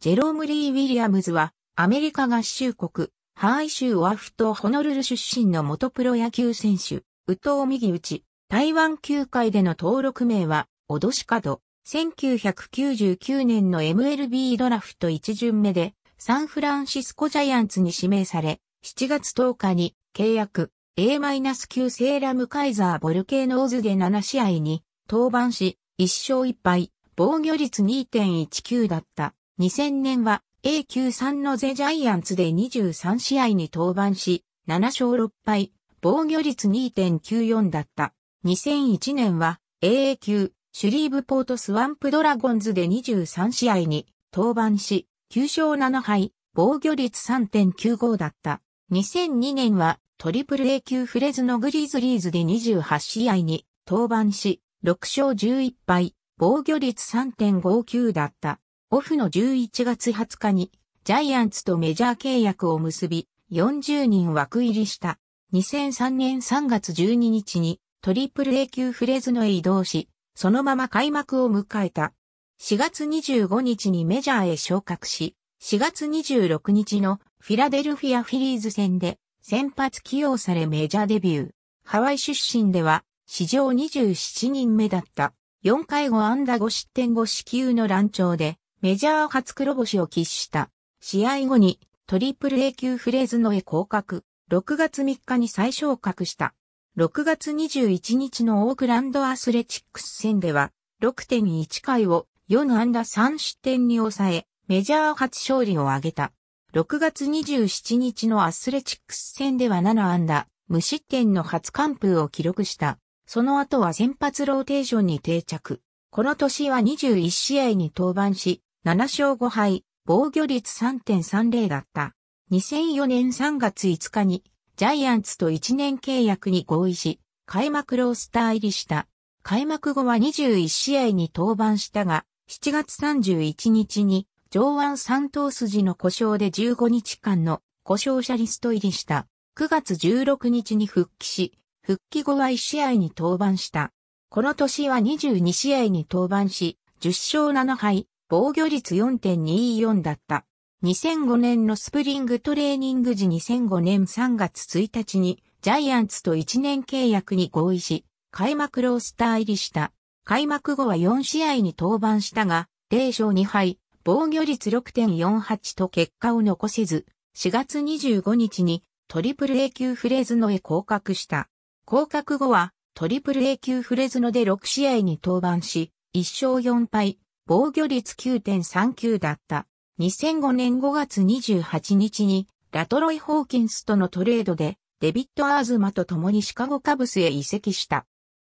ジェローム・リー・ウィリアムズは、アメリカ合衆国、ハーイ州オアフ島ホノルル出身の元プロ野球選手、宇ギ右内、台湾球界での登録名は、脅し角、1999年の MLB ドラフト1巡目で、サンフランシスコジャイアンツに指名され、7月10日に契約 A-9 セーラムカイザーボルケーノーズで7試合に登板し、1勝1敗、防御率2.19だった。2000年は A93 のゼジャイアンツで23試合に登板し、7勝6敗、防御率2.94だった。2001年は AA 級シュリーブポートスワンプドラゴンズで23試合に登板し、9勝7敗、防御率3.95だった。2002年はトリプル A 級フレズのグリズリーズで28試合に登板し、6勝11敗、防御率3.59だった。オフの11月20日にジャイアンツとメジャー契約を結び、40人枠入りした。2003年3月12日にトリプル A 級フレズノへ移動し、そのまま開幕を迎えた。4月25日にメジャーへ昇格し、4月26日のフィラデルフィアフィリーズ戦で先発起用されメジャーデビュー。ハワイ出身では史上27人目だった。4回5安打5失点5死球の乱調でメジャー初黒星を喫した。試合後にトリプル A 級フレーズの絵降格、6月3日に再昇格した。6月21日のオークランドアスレチックス戦では、6.1回を4安打3失点に抑え、メジャー初勝利を挙げた。6月27日のアスレチックス戦では7安打、無失点の初完封を記録した。その後は先発ローテーションに定着。この年は21試合に登板し、7勝5敗、防御率3.30だった。2004年3月5日に、ジャイアンツと1年契約に合意し、開幕ロースター入りした。開幕後は21試合に登板したが、7月31日に上腕三頭筋の故障で15日間の故障者リスト入りした。9月16日に復帰し、復帰後は1試合に登板した。この年は22試合に登板し、10勝7敗、防御率4.24だった。2005年のスプリングトレーニング時2005年3月1日にジャイアンツと1年契約に合意し、開幕ロースター入りした。開幕後は4試合に登板したが、0勝2敗、防御率6.48と結果を残せず、4月25日にトリプル A 級フレズノへ降格した。降格後はトリプル A 級フレズノで6試合に登板し、1勝4敗、防御率9.39だった。2005年5月28日に、ラトロイ・ホーキンスとのトレードで、デビッド・アーズマと共にシカゴカブスへ移籍した。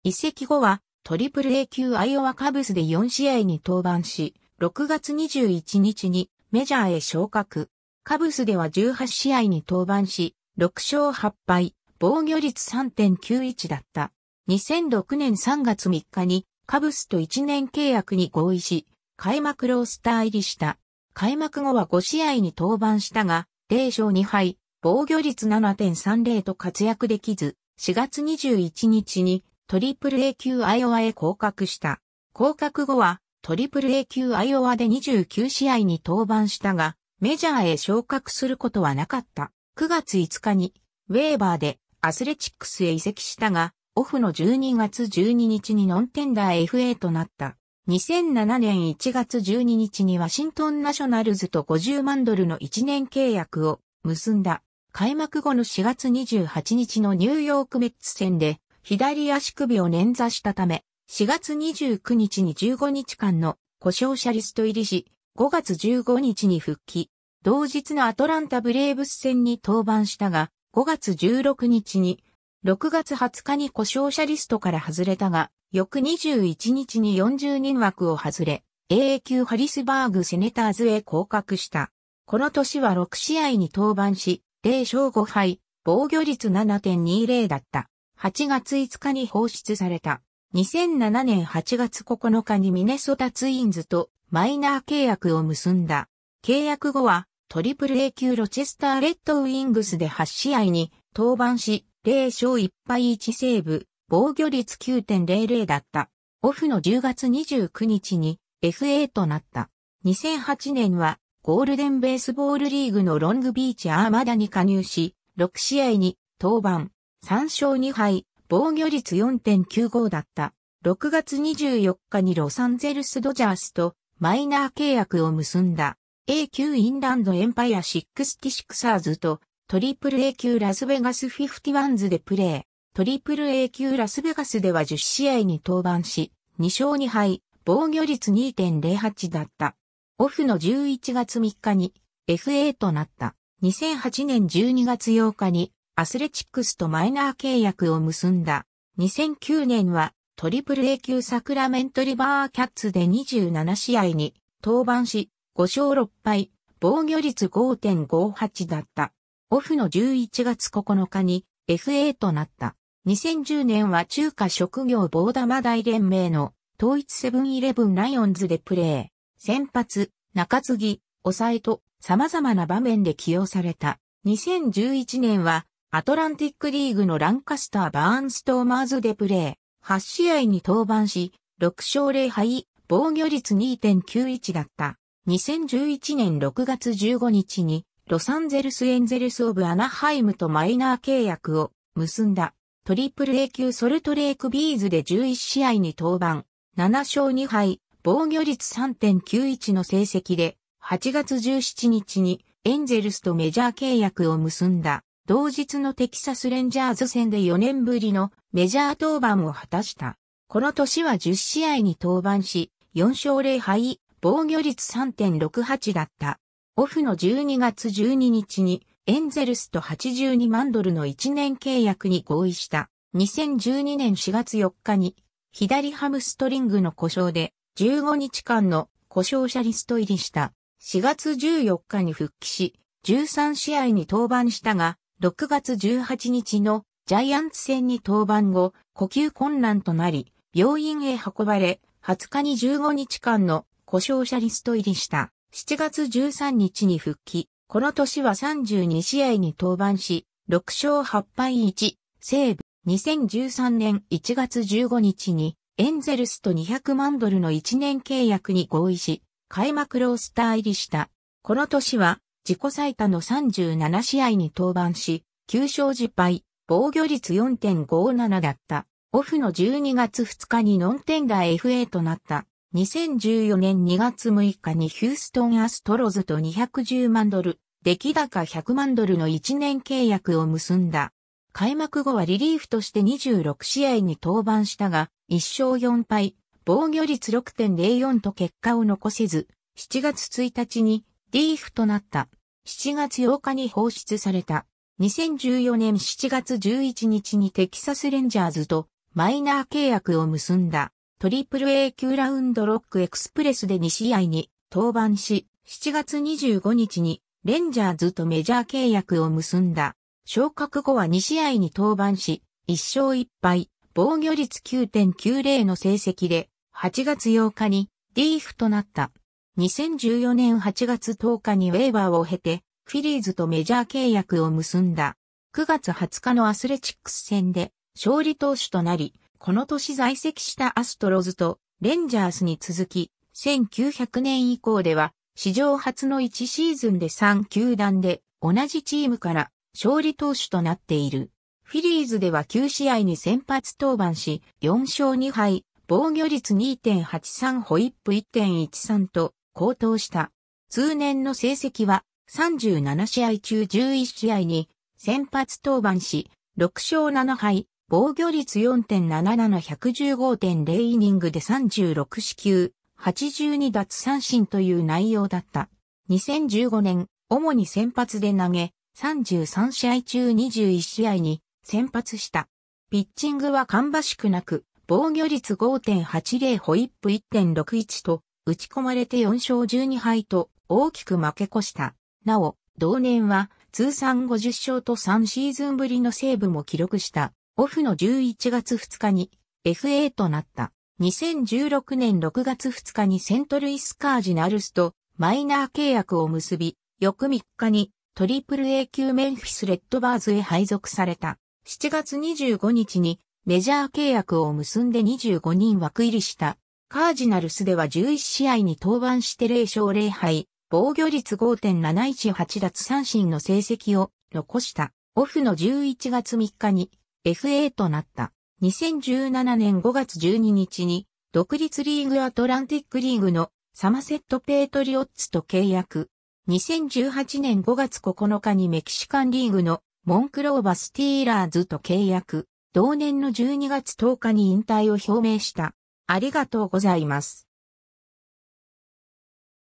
移籍後は、トリプル A 級アイオワカブスで4試合に登板し、6月21日にメジャーへ昇格。カブスでは18試合に登板し、6勝8敗、防御率3.91だった。2006年3月3日にカブスと1年契約に合意し、開幕ロースター入りした。開幕後は5試合に登板したが、0勝2敗、防御率7.30と活躍できず、4月21日にトリプル A 級アイオワへ降格した。降格後はトリプル A 級アイオワで29試合に登板したが、メジャーへ昇格することはなかった。9月5日にウェーバーでアスレチックスへ移籍したが、オフの12月12日にノンテンダー FA となった。2007年1月12日にワシントンナショナルズと50万ドルの1年契約を結んだ。開幕後の4月28日のニューヨークメッツ戦で左足首を捻挫したため、4月29日に15日間の故障者リスト入りし、5月15日に復帰。同日のアトランタブレーブス戦に登板したが、5月16日に6月20日に故障者リストから外れたが、翌21日に40人枠を外れ、AA 級ハリスバーグセネターズへ降格した。この年は6試合に登板し、0勝5敗、防御率7.20だった。8月5日に放出された。2007年8月9日にミネソタツインズとマイナー契約を結んだ。契約後はトリプル A 級ロチェスターレッドウィングスで8試合に登板し、0勝1敗1セーブ、防御率9.00だった。オフの10月29日に FA となった。2008年はゴールデンベースボールリーグのロングビーチアーマダに加入し、6試合に登板、3勝2敗、防御率4.95だった。6月24日にロサンゼルスドジャースとマイナー契約を結んだ。A 級インランドエンパイア66サーズとトリプル A 級ラスベガスフィフティワンズでプレー。トリプル A 級ラスベガスでは10試合に登板し、2勝2敗、防御率2.08だった。オフの11月3日に FA となった。2008年12月8日にアスレチックスとマイナー契約を結んだ。2009年はトリプル A 級サクラメントリバーキャッツで27試合に登板し、5勝6敗、防御率5.58だった。オフの11月9日に FA となった。2010年は中華職業棒玉大連盟の統一セブンイレブンライオンズでプレー。先発、中継ぎ、抑えと様々な場面で起用された。2011年はアトランティックリーグのランカスター・バーンストーマーズでプレー。8試合に登板し、6勝0敗、防御率2.91だった。2011年6月15日にロサンゼルスエンゼルスオブアナハイムとマイナー契約を結んだ。トリプル A 級ソルトレイクビーズで11試合に登板、7勝2敗、防御率3.91の成績で、8月17日にエンゼルスとメジャー契約を結んだ。同日のテキサスレンジャーズ戦で4年ぶりのメジャー登板を果たした。この年は10試合に登板し、4勝0敗、防御率3.68だった。オフの12月12日にエンゼルスと82万ドルの1年契約に合意した。2012年4月4日に左ハムストリングの故障で15日間の故障者リスト入りした。4月14日に復帰し、13試合に登板したが、6月18日のジャイアンツ戦に登板後、呼吸困難となり、病院へ運ばれ、20日に15日間の故障者リスト入りした。7月13日に復帰、この年は32試合に登板し、6勝8敗1、西部、2013年1月15日に、エンゼルスと200万ドルの1年契約に合意し、開幕ロースター入りした。この年は、自己最多の37試合に登板し、9勝10敗、防御率4.57だった。オフの12月2日にノンテンダー FA となった。2014年2月6日にヒューストンアストロズと210万ドル、出来高100万ドルの1年契約を結んだ。開幕後はリリーフとして26試合に登板したが、1勝4敗、防御率6.04と結果を残せず、7月1日にリーフとなった。7月8日に放出された。2014年7月11日にテキサスレンジャーズとマイナー契約を結んだ。トリプル A 級ラウンドロックエクスプレスで2試合に登板し、7月25日にレンジャーズとメジャー契約を結んだ。昇格後は2試合に登板し、1勝1敗、防御率9.90の成績で、8月8日にーフとなった。2014年8月10日にウェーバーを経て、フィリーズとメジャー契約を結んだ。9月20日のアスレチックス戦で勝利投手となり、この年在籍したアストロズとレンジャースに続き、1900年以降では、史上初の1シーズンで3球団で同じチームから勝利投手となっている。フィリーズでは9試合に先発登板し、4勝2敗、防御率2.83ホイップ1.13と高騰した。通年の成績は37試合中11試合に先発登板し、6勝7敗、防御率4.77の115.0イニングで36死球、82奪三振という内容だった。2015年、主に先発で投げ、33試合中21試合に先発した。ピッチングは芳しくなく、防御率5.80ホイップ1.61と、打ち込まれて4勝12敗と大きく負け越した。なお、同年は通算50勝と3シーズンぶりのセーブも記録した。オフの11月2日に FA となった。2016年6月2日にセントルイスカージナルスとマイナー契約を結び、翌3日にトリプル A 級メンフィスレッドバーズへ配属された。7月25日にメジャー契約を結んで25人枠入りした。カージナルスでは11試合に登板して0勝0敗、防御率5.718奪三振の成績を残した。オフの11月3日に FA となった。2017年5月12日に、独立リーグアトランティックリーグのサマセット・ペートリオッツと契約。2018年5月9日にメキシカンリーグのモンクローバ・スティーラーズと契約。同年の12月10日に引退を表明した。ありがとうございます。